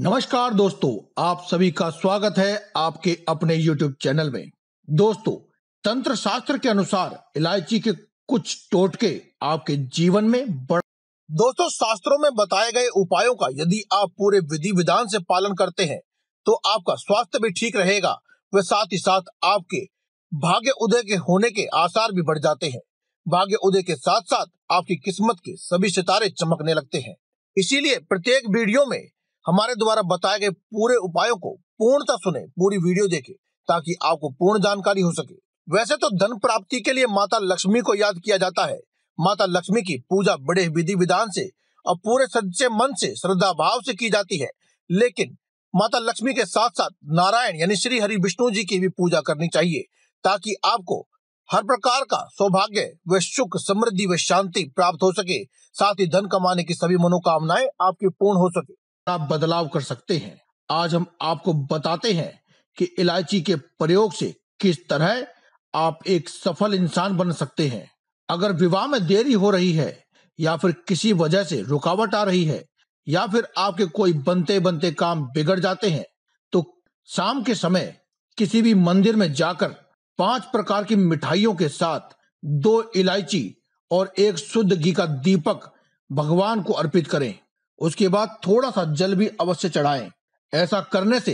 नमस्कार दोस्तों आप सभी का स्वागत है आपके अपने YouTube चैनल में दोस्तों तंत्र शास्त्र के अनुसार इलायची के कुछ टोटके आपके जीवन में बड़ा दोस्तों शास्त्रों में बताए गए उपायों का यदि आप पूरे विधि विधान से पालन करते हैं तो आपका स्वास्थ्य भी ठीक रहेगा व साथ ही साथ आपके भाग्य उदय के होने के आसार भी बढ़ जाते हैं भाग्य उदय के साथ साथ आपकी किस्मत के सभी सितारे चमकने लगते हैं इसीलिए प्रत्येक वीडियो में हमारे द्वारा बताए गए पूरे उपायों को पूर्णता सुने पूरी वीडियो देखे ताकि आपको पूर्ण जानकारी हो सके वैसे तो धन प्राप्ति के लिए माता लक्ष्मी को याद किया जाता है माता लक्ष्मी की पूजा बड़े विधि विधान से और पूरे सच्चे मन से श्रद्धा भाव से की जाती है लेकिन माता लक्ष्मी के साथ साथ नारायण यानी श्री हरि विष्णु जी की भी पूजा करनी चाहिए ताकि आपको हर प्रकार का सौभाग्य व सुख समृद्धि व शांति प्राप्त हो सके साथ ही धन कमाने की सभी मनोकामनाएं आपकी पूर्ण हो सके आप बदलाव कर सकते हैं आज हम आपको बताते हैं कि इलायची के प्रयोग से किस तरह आप एक सफल इंसान बन सकते हैं अगर विवाह में देरी हो रही है या फिर किसी वजह से रुकावट आ रही है या फिर आपके कोई बनते बनते काम बिगड़ जाते हैं तो शाम के समय किसी भी मंदिर में जाकर पांच प्रकार की मिठाइयों के साथ दो इलायची और एक शुद्ध घी का दीपक भगवान को अर्पित करें उसके बाद थोड़ा सा जल भी अवश्य चढ़ाएं ऐसा करने से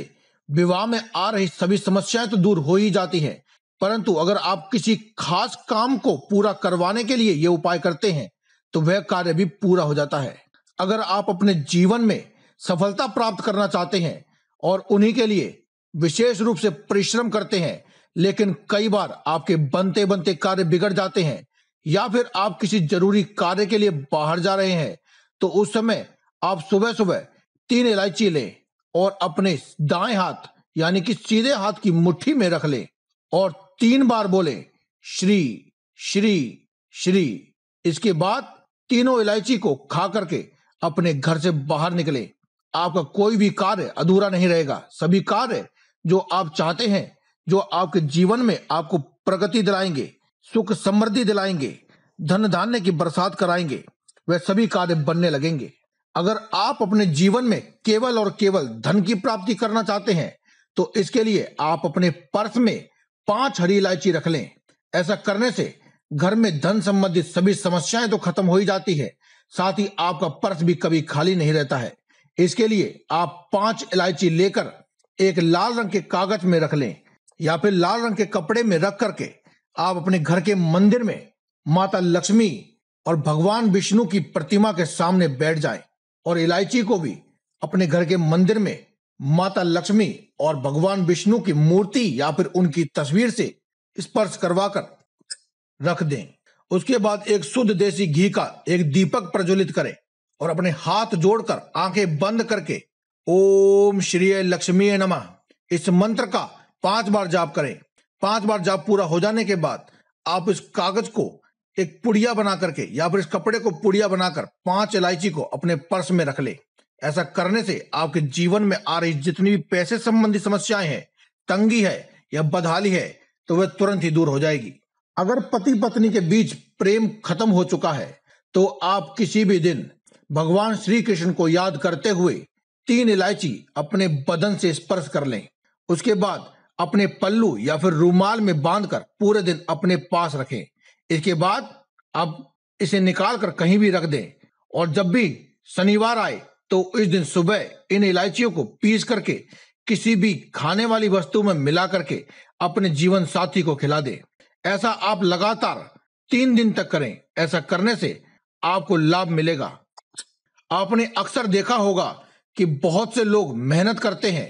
विवाह में आ रही सभी समस्याएं तो दूर हो ही जाती हैं परंतु अगर आप किसी खास काम को पूरा करवाने के लिए ये उपाय करते हैं तो वह कार्य भी पूरा हो जाता है अगर आप अपने जीवन में सफलता प्राप्त करना चाहते हैं और उन्हीं के लिए विशेष रूप से परिश्रम करते हैं लेकिन कई बार आपके बनते बनते कार्य बिगड़ जाते हैं या फिर आप किसी जरूरी कार्य के लिए बाहर जा रहे हैं तो उस समय आप सुबह सुबह तीन इलायची लें और अपने दाएं हाथ यानी कि सीधे हाथ की मुट्ठी में रख लें और तीन बार बोले श्री श्री श्री इसके बाद तीनों इलायची को खा करके अपने घर से बाहर निकले आपका कोई भी कार्य अधूरा नहीं रहेगा सभी कार्य जो आप चाहते हैं जो आपके जीवन में आपको प्रगति दिलाएंगे सुख समृद्धि दिलाएंगे धन धान्य की बरसात कराएंगे वह सभी कार्य बनने लगेंगे अगर आप अपने जीवन में केवल और केवल धन की प्राप्ति करना चाहते हैं तो इसके लिए आप अपने पर्स में पांच हरी इलायची रख लें ऐसा करने से घर में धन संबंधित सभी समस्याएं तो खत्म हो ही जाती है साथ ही आपका पर्स भी कभी खाली नहीं रहता है इसके लिए आप पांच इलायची लेकर एक लाल रंग के कागज में रख लें या फिर लाल रंग के कपड़े में रख करके आप अपने घर के मंदिर में माता लक्ष्मी और भगवान विष्णु की प्रतिमा के सामने बैठ जाएं और इलायची को भी अपने घर के मंदिर में माता लक्ष्मी और भगवान विष्णु की मूर्ति या फिर उनकी तस्वीर से स्पर्श करवाकर रख दें उसके बाद एक शुद्ध देसी घी का एक दीपक प्रज्वलित करें और अपने हाथ जोड़कर आंखें बंद करके ओम श्री लक्ष्मी नमः इस मंत्र का पांच बार जाप करें पांच बार जाप पूरा हो जाने के बाद आप इस कागज को एक पुड़िया बना करके या फिर इस कपड़े को पुड़िया बनाकर पांच इलायची को अपने पर्स में रख ले ऐसा करने से आपके जीवन में आ रही जितनी भी पैसे संबंधी समस्याएं हैं तंगी है या बदहाली है तो वह तुरंत ही दूर हो जाएगी अगर पति पत्नी के बीच प्रेम खत्म हो चुका है तो आप किसी भी दिन भगवान श्री कृष्ण को याद करते हुए तीन इलायची अपने बदन से स्पर्श कर लें उसके बाद अपने पल्लू या फिर रूमाल में बांधकर पूरे दिन अपने पास रखें इसके बाद आप इसे निकाल कर कहीं भी रख दें और जब भी शनिवार आए तो इस दिन सुबह इन इलायचियों को पीस करके किसी भी खाने वाली वस्तु में मिला करके अपने जीवन साथी को खिला दे ऐसा आप लगातार तीन दिन तक करें ऐसा करने से आपको लाभ मिलेगा आपने अक्सर देखा होगा कि बहुत से लोग मेहनत करते हैं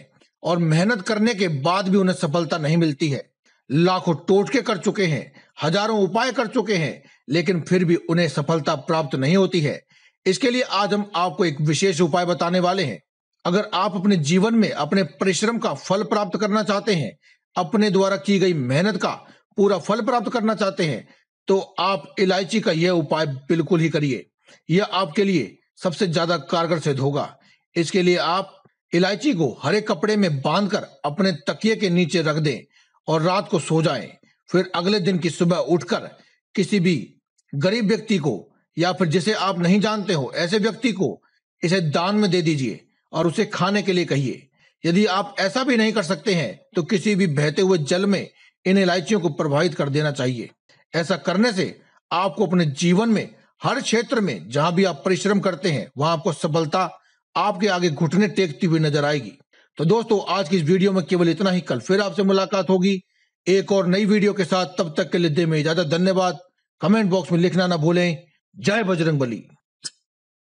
और मेहनत करने के बाद भी उन्हें सफलता नहीं मिलती है लाखों टोटके कर चुके हैं हजारों उपाय कर चुके हैं लेकिन फिर भी उन्हें सफलता प्राप्त नहीं होती है इसके लिए आज हम आपको एक विशेष उपाय बताने वाले हैं अगर आप अपने जीवन में अपने परिश्रम का फल प्राप्त करना चाहते हैं अपने द्वारा की गई मेहनत का पूरा फल प्राप्त करना चाहते हैं तो आप इलायची का यह उपाय बिल्कुल ही करिए यह आपके लिए सबसे ज्यादा कारगर सिद्ध होगा इसके लिए आप इलायची को हरे कपड़े में बांधकर अपने तकिए के नीचे रख दें और रात को सो जाए फिर अगले दिन की सुबह उठकर किसी भी गरीब व्यक्ति को या फिर जिसे आप नहीं जानते हो ऐसे व्यक्ति को इसे दान में दे दीजिए और उसे खाने के लिए कहिए यदि आप ऐसा भी नहीं कर सकते हैं तो किसी भी बहते हुए जल में इन इलायचियों को प्रभावित कर देना चाहिए ऐसा करने से आपको अपने जीवन में हर क्षेत्र में जहां भी आप परिश्रम करते हैं वहां आपको सफलता आपके आगे घुटने टेकती हुई नजर आएगी तो दोस्तों आज की इस वीडियो में केवल इतना ही कल फिर आपसे मुलाकात होगी एक और नई वीडियो के साथ तब तक के लिए दे में इजाजत धन्यवाद कमेंट बॉक्स में लिखना ना भूलें जय बजरंग बली